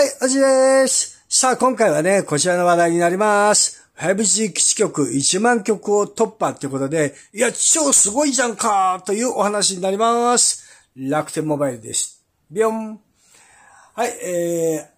はい、おじです。さあ、今回はね、こちらの話題になります。5G 基地局1万局を突破ってことで、いや、超すごいじゃんかというお話になります。楽天モバイルです。ビョン。はい、え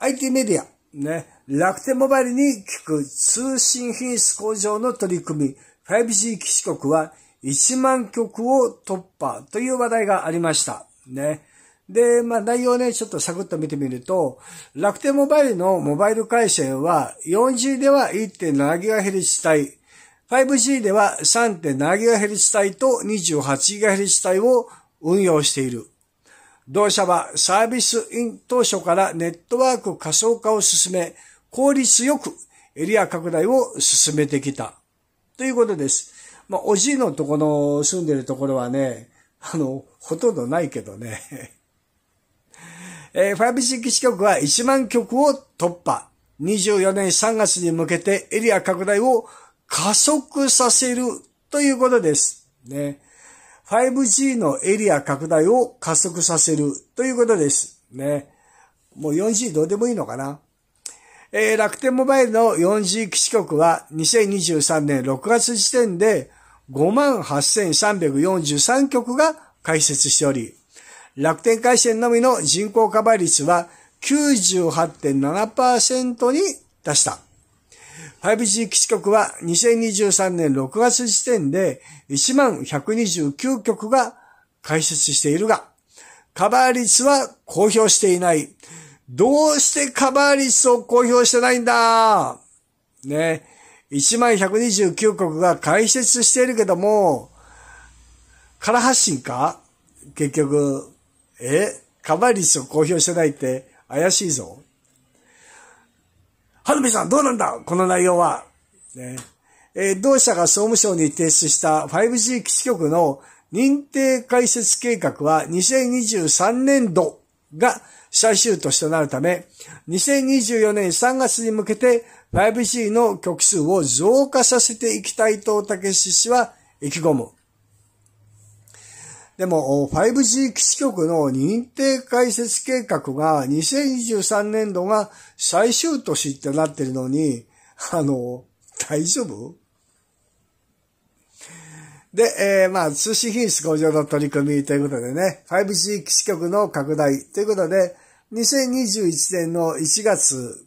ー、IT メディア、ね、楽天モバイルに効く通信品質向上の取り組み、5G 基地局は1万局を突破という話題がありました。ね。で、まあ内容ね、ちょっとサクッと見てみると、楽天モバイルのモバイル回線は 4G では 1.7GHz 帯、5G では 3.7GHz 帯と 28GHz 帯を運用している。同社はサービスイン当初からネットワーク仮想化を進め、効率よくエリア拡大を進めてきた。ということです。まあ、おじいのとこの住んでるところはね、あの、ほとんどないけどね。えー、5G 支局は1万局を突破。24年3月に向けてエリア拡大を加速させるということです。ね。5G のエリア拡大を加速させるということです。ね。もう 4G どうでもいいのかな。えー、楽天モバイルの 4G 基地局は2023年6月時点で58,343局が開設しており、楽天回線のみの人口カバー率は98.7%に達した。5G 基地局は2023年6月時点で1129局が開設しているが、カバー率は公表していない。どうしてカバー率を公表してないんだね。1129国が開設しているけども、空発信か結局、えカバー率を公表してないって怪しいぞ。はるみさん、どうなんだこの内容は。ね。えー、同社が総務省に提出した 5G 基地局の認定開設計画は2023年度が最終となるため、2024年3月に向けて 5G の局数を増加させていきたいと竹志氏は意気込む。でも、5G 基地局の認定開設計画が2023年度が最終年ってなってるのに、あの、大丈夫で、えー、まあ、通信品質向上の取り組みということでね、5G 基地局の拡大ということで、2021年の1月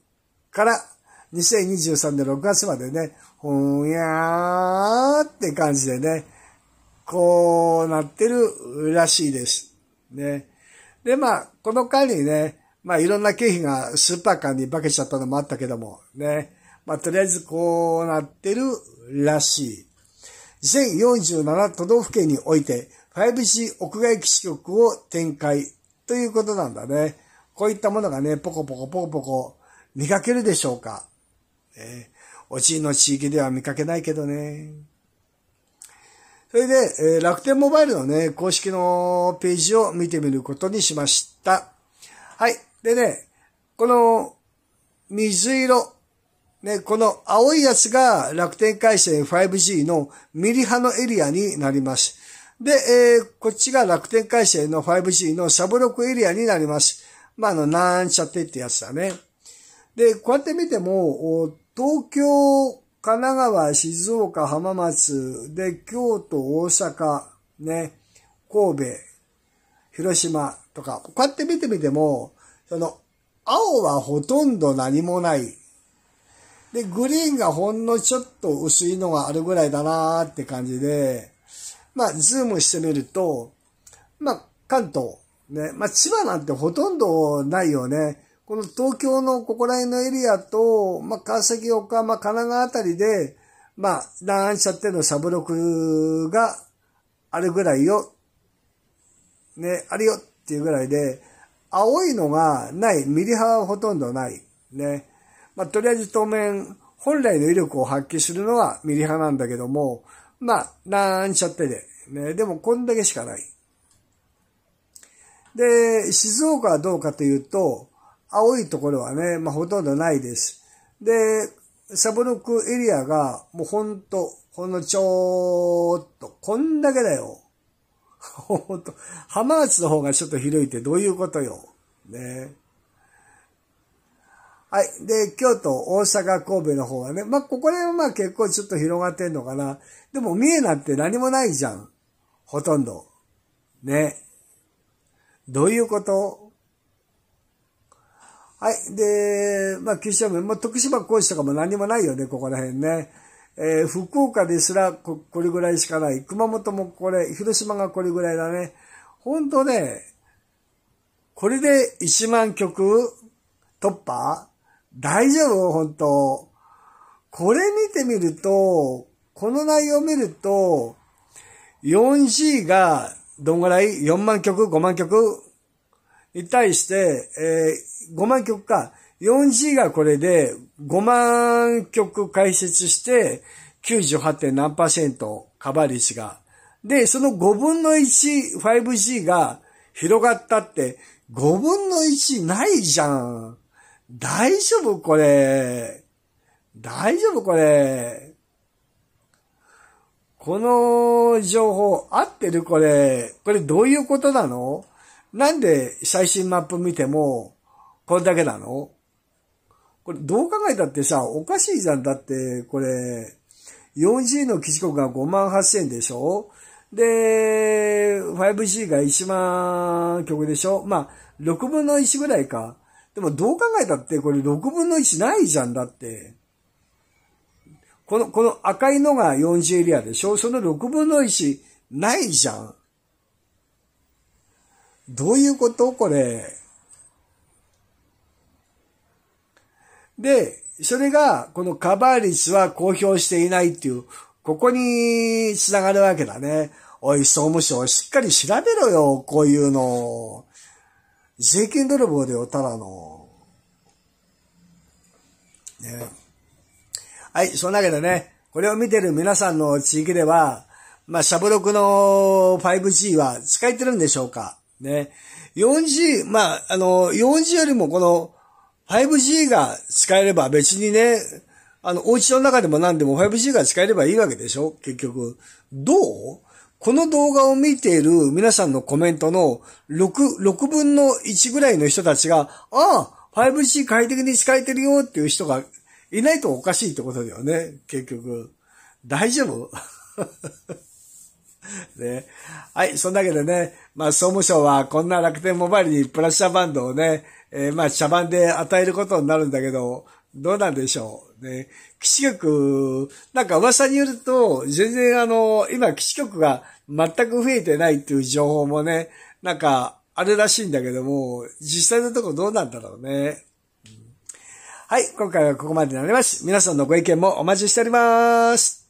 から2023年6月までね、ほんやーって感じでね、こうなってるらしいです。ね。で、まあ、この間にね、まあ、いろんな経費がスーパーカーに化けちゃったのもあったけども、ね。まあ、とりあえずこうなってるらしい。全47都道府県において 5G 屋外基地局を展開ということなんだね。こういったものがね、ポコポコポコポコ見かけるでしょうか。えおちの地域では見かけないけどね。それで、えー、楽天モバイルのね、公式のページを見てみることにしました。はい。でね、この水色、ね、この青いやつが楽天回線 5G のミリ波のエリアになります。で、えー、こっちが楽天回線の 5G のサブロックエリアになります。まあ、あの、なんちゃってってやつだね。で、こうやって見ても、東京神奈川、静岡、浜松で、京都、大阪、ね、神戸、広島とか、こうやって見てみても、その、青はほとんど何もない。で、グリーンがほんのちょっと薄いのがあるぐらいだなーって感じで、まあ、ズームしてみると、まあ、関東、ね、まあ、千葉なんてほとんどないよね。この東京のここら辺のエリアと、まあ、川崎、岡山、神奈川あたりで、まあ、乱安射ってのサブロクがあるぐらいよ、ね、あるよっていうぐらいで、青いのがない、ミリ波はほとんどない。ね。まあ、とりあえず当面、本来の威力を発揮するのはミリ波なんだけども、まあ、なんちゃってで、ね。でも、こんだけしかない。で、静岡はどうかというと、青いところはね、まあ、ほとんどないです。で、サブロックエリアが、もうほんと、ほんのちょーっと、こんだけだよ。ほんと、浜松の方がちょっと広いってどういうことよ。ね。はい。で、京都、大阪、神戸の方はね、まあ、ここら辺はま結構ちょっと広がってんのかな。でも、三重なんて何もないじゃん。ほとんど。ね。どういうことはい。で、まあ、九州も、まあ、徳島講師とかも何もないよね、ここら辺ね。えー、福岡ですらこ、これぐらいしかない。熊本もこれ、広島がこれぐらいだね。本当ね、これで1万曲突破大丈夫本当これ見てみると、この内容を見ると、4 g がどんぐらい ?4 万曲 ?5 万曲に対して、えー、5万曲か、4G がこれで5万曲解説して、98. 何パーセントカバー率が。で、その5分の1、5G が広がったって、5分の1ないじゃん。大丈夫これ。大丈夫これ。この情報合ってるこれ。これどういうことなのなんで最新マップ見ても、これだけなのこれどう考えたってさ、おかしいじゃん。だって、これ、4G の基地国が5万8000円でしょで、5G が1万曲でしょまあ、6分の1ぐらいか。でもどう考えたってこれ6分の1ないじゃんだって。この、この赤いのが 4G エリアでしょその6分の1ないじゃん。どういうことこれ。で、それが、このカバー率は公表していないっていう、ここに繋がるわけだね。おい、総務省、しっかり調べろよ、こういうの。税金泥棒でよ、ただの。ね。はい、そんなわけでね、これを見てる皆さんの地域では、まあ、シャブロクの 5G は使えてるんでしょうかね。4G、まあ、あの、4G よりもこの 5G が使えれば別にね、あの、お家の中でも何でも 5G が使えればいいわけでしょ結局。どうこの動画を見ている皆さんのコメントの6、6分の1ぐらいの人たちが、ああ、5G 快適に使えてるよっていう人がいないとおかしいってことだよね。結局。大丈夫 ね。はい、そんだけでね、まあ総務省はこんな楽天モバイルにプラスャバンドをね、えー、まあ茶番で与えることになるんだけど、どうなんでしょう。ね。基地局、なんか噂によると、全然あの、今基地局が全く増えてないっていう情報もね、なんかあるらしいんだけども、実際のとこどうなんだろうね。はい、今回はここまでになります。皆さんのご意見もお待ちしております。